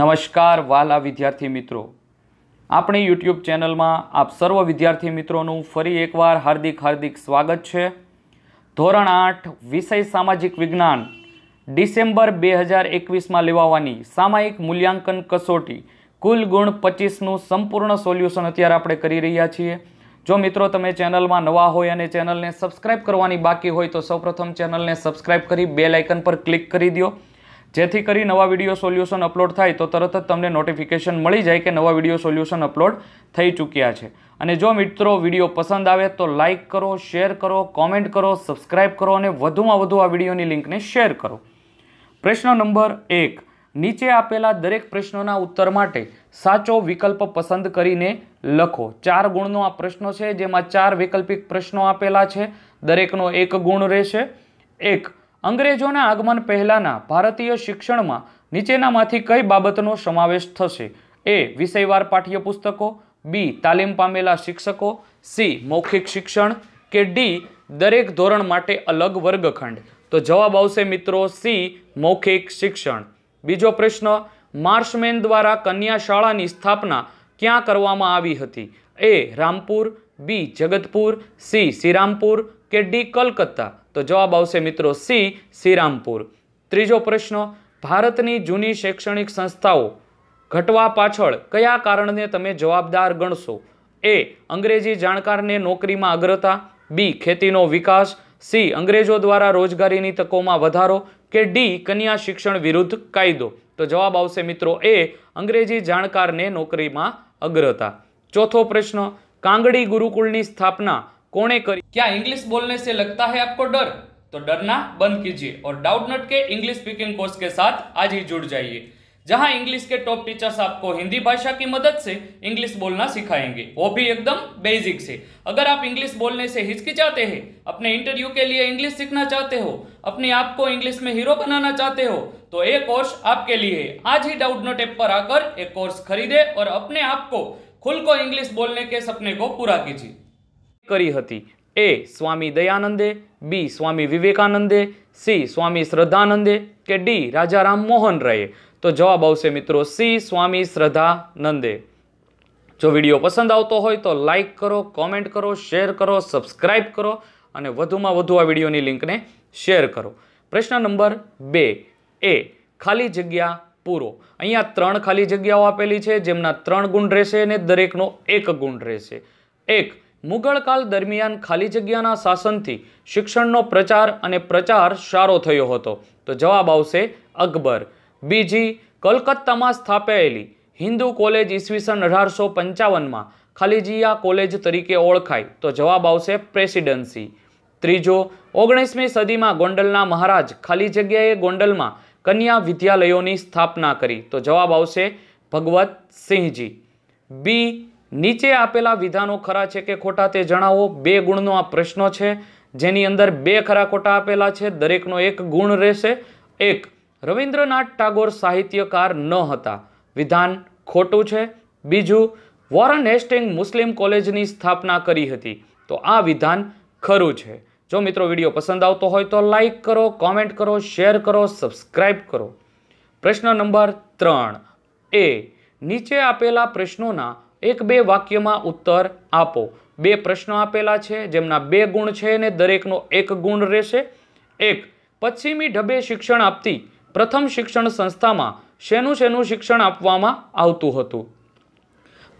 નમસ્કાર વાલા વિદ્યાર્થી મિત્રો આપણી યુટ્યુબ ચેનલમાં આપ સર્વ વિદ્યાર્થી મિત્રોનું ફરી એકવાર હાર્દિક હાર્દિક સ્વાગત છે ધોરણ આઠ વિષય સામાજિક વિજ્ઞાન ડિસેમ્બર બે હજાર એકવીસમાં લેવાવાની સામાયિક મૂલ્યાંકન કસોટી કુલ ગુણ પચીસનું સંપૂર્ણ સોલ્યુશન અત્યારે આપણે કરી રહ્યા છીએ જો મિત્રો તમે ચેનલમાં નવા હોય અને ચેનલને સબસ્ક્રાઇબ કરવાની બાકી હોય તો સૌપ્રથમ ચેનલને સબસ્ક્રાઇબ કરી બે લાઇકન પર ક્લિક કરી દો જેથી કરી નવા વિડીયો સોલ્યુશન અપલોડ થાય તો તરત જ તમને નોટિફિકેશન મળી જાય કે નવા વિડીયો સોલ્યુશન અપલોડ થઈ ચૂક્યા છે અને જો મિત્રો વિડીયો પસંદ આવે તો લાઇક કરો શેર કરો કોમેન્ટ કરો સબસ્ક્રાઇબ કરો અને વધુમાં વધુ આ વિડીયોની લિંકને શેર કરો પ્રશ્ન નંબર એક નીચે આપેલા દરેક પ્રશ્નોના ઉત્તર માટે સાચો વિકલ્પ પસંદ કરીને લખો ચાર ગુણનો આ પ્રશ્ન છે જેમાં ચાર વૈકલ્પિક પ્રશ્નો આપેલા છે દરેકનો એક ગુણ રહેશે એક અંગ્રેજોના આગમન પહેલાંના ભારતીય શિક્ષણમાં નીચેનામાંથી કઈ બાબતનો સમાવેશ થશે એ વિષયવાર પાઠ્યપુસ્તકો બી તાલીમ પામેલા શિક્ષકો સી મૌખિક શિક્ષણ કે ડી દરેક ધોરણ માટે અલગ વર્ગખંડ તો જવાબ આવશે મિત્રો સી મૌખિક શિક્ષણ બીજો પ્રશ્ન માર્શમેન દ્વારા કન્યા શાળાની સ્થાપના ક્યાં કરવામાં આવી હતી A Rampur B Jagatpur C Shrirampur કે ડી કલકત્તા તો જવાબ આવશે મિત્રો સી શ્રીરામપુર ત્રીજો પ્રશ્ન ભારતની જૂની શૈક્ષણિક સંસ્થાઓ ઘટવા પાછળ કયા કારણને તમે જવાબદાર ગણશો એ અંગ્રેજી જાણકારને નોકરીમાં અગ્રતા બી ખેતીનો વિકાસ સી અંગ્રેજો દ્વારા રોજગારીની તકોમાં વધારો કે ડી કન્યા શિક્ષણ વિરુદ્ધ કાયદો તો જવાબ આવશે મિત્રો એ અંગ્રેજી જાણકારને નોકરીમાં અગ્રતા ચોથો પ્રશ્ન કાંગડી ગુરુકુળની સ્થાપના कोने करी क्या इंग्लिश बोलने से लगता है आपको डर तो डरना बंद कीजिए और डाउट नट के इंग्लिश स्पीकिंग कोर्स के साथ आज ही जुड़ जाइए जहां इंग्लिश के टॉप टीचर्स आपको हिंदी भाषा की मदद से इंग्लिश बोलना सिखाएंगे वो भी एकदम बेसिक से अगर आप इंग्लिश बोलने से हिचकिचाते हैं अपने इंटरव्यू के लिए इंग्लिश सीखना चाहते हो अपने आप को इंग्लिश में हीरो बनाना चाहते हो तो ये कोर्स आपके लिए है आज ही डाउट नोट ऐप पर आकर एक कोर्स खरीदे और अपने आप को खुल को इंग्लिश बोलने के सपने को पूरा कीजिए કરી હતી એ સ્વામી દયાનંદે બી સ્વામી વિવેકાનંદે સી સ્વામી શ્રદ્ધાનંદે કે ડી રાજા રામ મોહન રાયે તો જવાબ આવશે મિત્રો સી સ્વામી શ્રદ્ધાનંદે જો વિડીયો પસંદ આવતો હોય તો લાઈક કરો કોમેન્ટ કરો શેર કરો સબસ્ક્રાઇબ કરો અને વધુમાં વધુ આ વિડીયોની લિંકને શેર કરો પ્રશ્ન નંબર બે એ ખાલી જગ્યા પૂરો અહીંયા ત્રણ ખાલી જગ્યાઓ આપેલી છે જેમના ત્રણ ગુણ રહેશે અને દરેકનો એક ગુણ રહેશે એક મુગળકાલ દરમિયાન ખાલી જગ્યાના શાસનથી શિક્ષણનો પ્રચાર અને પ્રચાર સારો થયો હતો તો જવાબ આવશે અકબર બીજી કલકત્તામાં સ્થાપાયેલી હિન્દુ કોલેજ ઈસવીસન અઢારસો પંચાવનમાં ખાલીજીયા કોલેજ તરીકે ઓળખાય તો જવાબ આવશે પ્રેસિડેન્સી ત્રીજો ઓગણીસમી સદીમાં ગોંડલના મહારાજ ખાલી જગ્યાએ ગોંડલમાં કન્યા વિદ્યાલયોની સ્થાપના કરી તો જવાબ આવશે ભગવત સિંહજી બી નીચે આપેલા વિધાનો ખરા છે કે ખોટા તે જણાવો બે ગુણનો આ પ્રશ્ન છે જેની અંદર બે ખરા ખોટા આપેલા છે દરેકનો એક ગુણ રહેશે એક રવિન્દ્રનાથ ટાગોર સાહિત્યકાર ન હતા વિધાન ખોટું છે બીજું વોરન હેસ્ટિંગ મુસ્લિમ કોલેજની સ્થાપના કરી હતી તો આ વિધાન ખરું છે જો મિત્રો વિડીયો પસંદ આવતો હોય તો લાઇક કરો કોમેન્ટ કરો શેર કરો સબસ્ક્રાઈબ કરો પ્રશ્ન નંબર ત્રણ એ નીચે આપેલા પ્રશ્નોના એક બે વાક્યમાં ઉત્તર આપો બે પ્રશ્નો આપેલા છે જેમના બે ગુણ છે ને દરેકનો એક ગુણ રહેશે એક પશ્ચિમી ઢબે શિક્ષણ આપતી પ્રથમ શિક્ષણ સંસ્થામાં શેનું શેનું શિક્ષણ આપવામાં આવતું હતું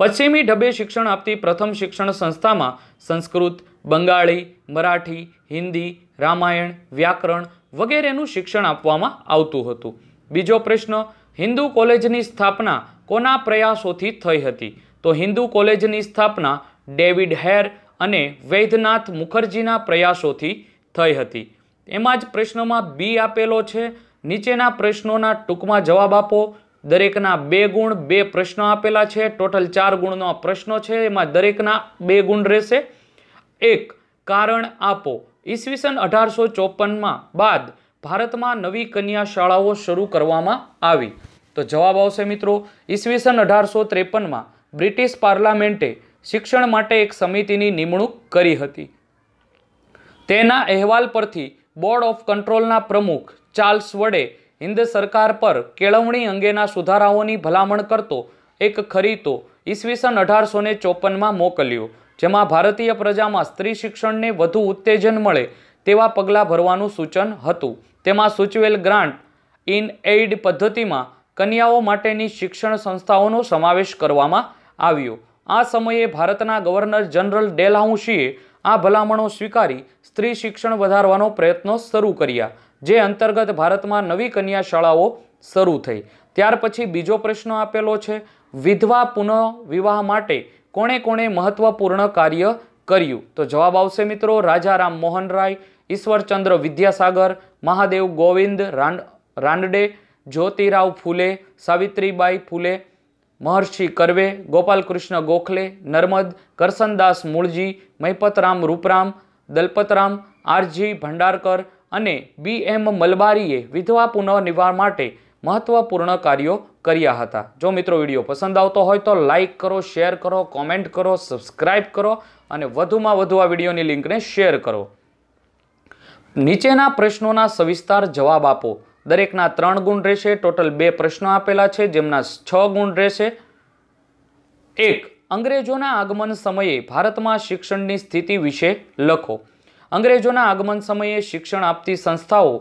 પશ્ચિમી ઢબે શિક્ષણ આપતી પ્રથમ શિક્ષણ સંસ્થામાં સંસ્કૃત બંગાળી મરાઠી હિન્દી રામાયણ વ્યાકરણ વગેરેનું શિક્ષણ આપવામાં આવતું હતું બીજો પ્રશ્ન હિન્દુ કોલેજની સ્થાપના કોના પ્રયાસોથી થઈ હતી તો હિન્દુ કોલેજની સ્થાપના ડેવિડ હેર અને વૈદ્યનાથ મુખર્જીના પ્રયાસોથી થઈ હતી એમાં જ પ્રશ્નોમાં બી આપેલો છે નીચેના પ્રશ્નોના ટૂંકમાં જવાબ આપો દરેકના બે ગુણ બે પ્રશ્નો આપેલા છે ટોટલ ચાર ગુણનો પ્રશ્નો છે એમાં દરેકના બે ગુણ રહેશે એક કારણ આપો ઈસવીસન અઢારસો ચોપનમાં બાદ ભારતમાં નવી કન્યા શાળાઓ શરૂ કરવામાં આવી તો જવાબ આવશે મિત્રો ઈસવીસન અઢારસો ત્રેપનમાં બ્રિટિશ પાર્લામેન્ટે શિક્ષણ માટે એક સમિતિની નિમણૂક કરી હતી તેના અહેવાલ પરથી બોર્ડ ઓફ કંટ્રોલના પ્રમુખ ચાર્લ્સ વડે હિન્દ સરકાર પર કેળવણી અંગેના સુધારાઓની ભલામણ કરતો એક ખરીતો ઈસવીસન અઢારસો ને ચોપનમાં મોકલ્યો જેમાં ભારતીય પ્રજામાં સ્ત્રી શિક્ષણને વધુ ઉત્તેજન મળે તેવા પગલાં ભરવાનું સૂચન હતું તેમાં સૂચવેલ ગ્રાન્ટ ઇન એઇડ પદ્ધતિમાં કન્યાઓ માટેની શિક્ષણ સંસ્થાઓનો સમાવેશ કરવામાં આવ્યું આ સમયે ભારતના ગવર્નર જનરલ ડેલહાઉસીએ આ ભલામણો સ્વીકારી સ્ત્રી શિક્ષણ વધારવાનો પ્રયત્નો શરૂ કર્યા જે અંતર્ગત ભારતમાં નવી કન્યા શાળાઓ શરૂ થઈ ત્યાર પછી બીજો પ્રશ્ન આપેલો છે વિધવા પુનઃવિવાહ માટે કોણે કોણે મહત્વપૂર્ણ કાર્ય કર્યું તો જવાબ આવશે મિત્રો રાજા રામ મોહન રાય ઈશ્વરચંદ્ર વિદ્યાસાગર મહાદેવ ગોવિંદ રાંડ રાંડડે જ્યોતિરાવ ફૂલે સાવિત્રીબાઈ ફૂલે મહર્ષિ કરવે ગોપાલકૃષ્ણ ગોખલે નર્મદ કરસનદાસ મૂળજી મહિપતરામ રૂપરામ દલપતરામ આરજી ભંડારકર અને બી એમ મલબારીએ વિધવા પુનઃનિર્માણ માટે મહત્વપૂર્ણ કાર્યો કર્યા હતા જો મિત્રો વિડીયો પસંદ આવતો હોય તો લાઇક કરો શેર કરો કોમેન્ટ કરો સબસ્ક્રાઇબ કરો અને વધુમાં વધુ આ વિડીયોની લિંકને શેર કરો નીચેના પ્રશ્નોના સવિસ્તાર જવાબ આપો દરેકના ત્રણ ગુણ રહેશે ટોટલ બે પ્રશ્નો આપેલા છે જેમના છ ગુણ રહેશે એક અંગ્રેજોના આગમન સમયે ભારતમાં શિક્ષણની સ્થિતિ વિશે લખો અંગ્રેજોના આગમન સમયે શિક્ષણ આપતી સંસ્થાઓ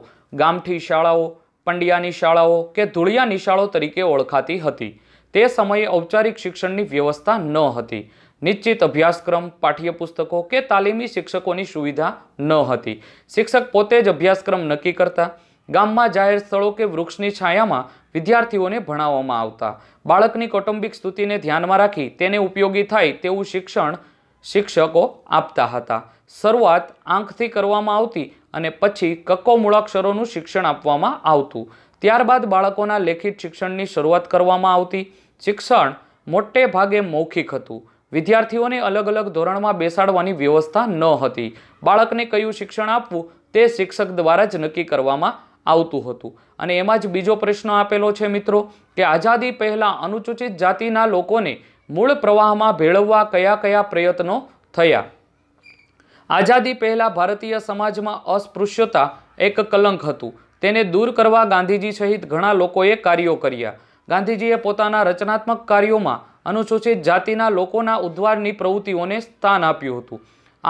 ગામઠી શાળાઓ પંડિયાની શાળાઓ કે ધૂળિયાની શાળાઓ તરીકે ઓળખાતી હતી તે સમયે ઔપચારિક શિક્ષણની વ્યવસ્થા ન હતી નિશ્ચિત અભ્યાસક્રમ પાઠ્યપુસ્તકો કે તાલીમી શિક્ષકોની સુવિધા ન હતી શિક્ષક પોતે જ અભ્યાસક્રમ નક્કી કરતા ગામમાં જાહેર સ્થળો કે વૃક્ષની છાયામાં વિદ્યાર્થીઓને ભણાવવામાં આવતા બાળકની કૌટુંબિક સ્તુતિને ધ્યાનમાં રાખી તેને ઉપયોગી થાય તેવું શિક્ષણ શિક્ષકો આપતા હતા શરૂઆત આંખથી કરવામાં આવતી અને પછી કક્કો મૂળાક્ષરોનું શિક્ષણ આપવામાં આવતું ત્યારબાદ બાળકોના લેખિત શિક્ષણની શરૂઆત કરવામાં આવતી શિક્ષણ મોટે ભાગે મૌખિક હતું વિદ્યાર્થીઓને અલગ અલગ ધોરણમાં બેસાડવાની વ્યવસ્થા ન હતી બાળકને કયું શિક્ષણ આપવું તે શિક્ષક દ્વારા જ નક્કી કરવામાં આવતું હતું અને એમાં જ બીજો પ્રશ્ન આપેલો છે મિત્રો કે આઝાદી પહેલાં અનુસૂચિત જાતિના લોકોને મૂળ પ્રવાહમાં ભેળવવા કયા કયા પ્રયત્નો થયા આઝાદી પહેલાં ભારતીય સમાજમાં અસ્પૃશ્યતા એક કલંક હતું તેને દૂર કરવા ગાંધીજી સહિત ઘણા લોકોએ કાર્યો કર્યા ગાંધીજીએ પોતાના રચનાત્મક કાર્યોમાં અનુસૂચિત જાતિના લોકોના ઉદ્વારની પ્રવૃત્તિઓને સ્થાન આપ્યું હતું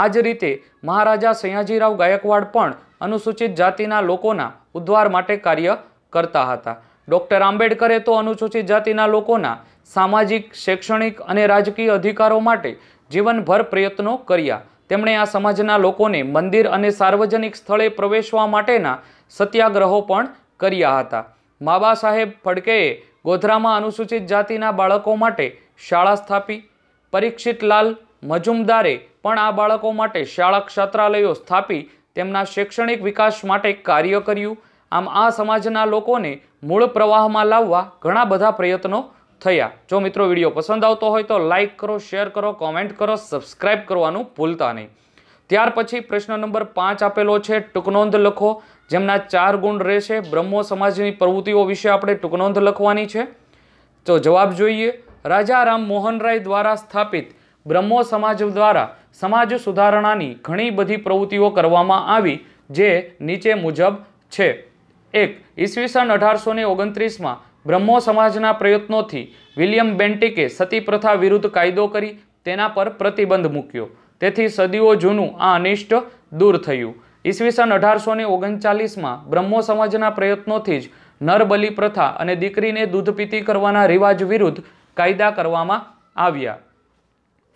આ જ રીતે મહારાજા સયાજીરાવ ગાયકવાડ પણ અનુસૂચિત જાતિના લોકોના ઉદ્ધાર માટે કાર્ય કરતા હતા ડૉક્ટર આંબેડકરે તો અનુસૂચિત જાતિના લોકોના સામાજિક શૈક્ષણિક અને રાજકીય અધિકારો માટે જીવનભર પ્રયત્નો કર્યા તેમણે આ સમાજના લોકોને મંદિર અને સાર્વજનિક સ્થળે પ્રવેશવા માટેના સત્યાગ્રહો પણ કર્યા હતા માબા સાહેબ ફડકેએ ગોધરામાં અનુસૂચિત જાતિના બાળકો માટે શાળા સ્થાપી પરીક્ષિતલાલ મજુમદારે પણ આ બાળકો માટે શાળા ક્ષાત્રાલયો સ્થાપી તેમના શૈક્ષણિક વિકાસ માટે કાર્ય કર્યું આમ આ સમાજના લોકોને મૂળ પ્રવાહમાં લાવવા ઘણા બધા પ્રયત્નો થયા જો મિત્રો વિડીયો પસંદ આવતો હોય તો લાઇક કરો શેર કરો કોમેન્ટ કરો સબસ્ક્રાઇબ કરવાનું ભૂલતા નહીં ત્યાર પછી પ્રશ્ન નંબર પાંચ આપેલો છે ટૂંકનોંધ લખો જેમના ચાર ગુણ રહેશે બ્રહ્મો સમાજની પ્રવૃત્તિઓ વિશે આપણે ટૂંકનોંધ લખવાની છે તો જવાબ જોઈએ રાજા રામ મોહન રાય દ્વારા સ્થાપિત બ્રહ્મો સમાજ દ્વારા સમાજ સુધારણાની ઘણી બધી પ્રવૃત્તિઓ કરવામાં આવી જે નીચે મુજબ છે એક ઈસવીસન અઢારસો ને ઓગણત્રીસમાં બ્રહ્મો સમાજના પ્રયત્નોથી વિલિયમ બેન્ટિકે સતી પ્રથા વિરુદ્ધ કાયદો કરી તેના પર પ્રતિબંધ મૂક્યો તેથી સદીઓ જૂનું આ અનિષ્ટ દૂર થયું ઈસવીસન અઢારસો ને ઓગણચાલીસમાં બ્રહ્મો સમાજના પ્રયત્નોથી જ નરબલી પ્રથા અને દીકરીને દૂધપીતી કરવાના રિવાજ વિરુદ્ધ કાયદા કરવામાં આવ્યા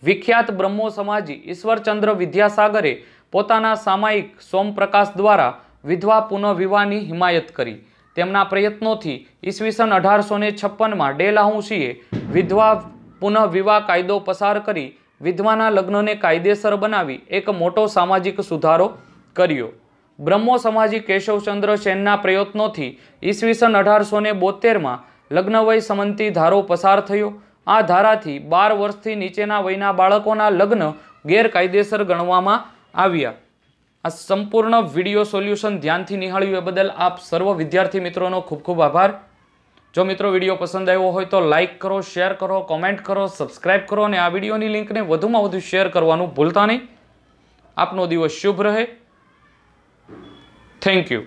વિખ્યાત બ્રહ્મો સમાજી ઈશ્વરચંદ્ર વિદ્યાસાગરે પોતાના સામાયિક સોમપ્રકાશ દ્વારા વિધવા પુનઃવિવાહની હિમાયત કરી તેમના પ્રયત્નોથી ઈસવીસન અઢારસો ને છપ્પનમાં ડેલાહુંસીએ વિધવા પુનઃવિવાહ કાયદો પસાર કરી વિધવાના લગ્નને કાયદેસર બનાવી એક મોટો સામાજિક સુધારો કર્યો બ્રહ્મો સમાજી કેશવચંદ્ર સેનના પ્રયત્નોથી ઈસવીસન અઢારસો ને બોતેરમાં લગ્નવય સમંતી ધારો પસાર થયો આ ધારાથી બાર વર્ષથી નીચેના વયના બાળકોના લગ્ન ગેરકાયદેસર ગણવામાં આવ્યા આ સંપૂર્ણ વિડીયો સોલ્યુશન ધ્યાનથી નિહાળ્યું એ બદલ આપ સર્વ વિદ્યાર્થી મિત્રોનો ખૂબ ખૂબ આભાર જો મિત્રો વિડીયો પસંદ આવ્યો હોય તો લાઇક કરો શેર કરો કોમેન્ટ કરો સબસ્ક્રાઇબ કરો અને આ વિડીયોની લિંકને વધુમાં વધુ શેર કરવાનું ભૂલતા નહીં આપનો દિવસ શુભ રહે થેન્ક યુ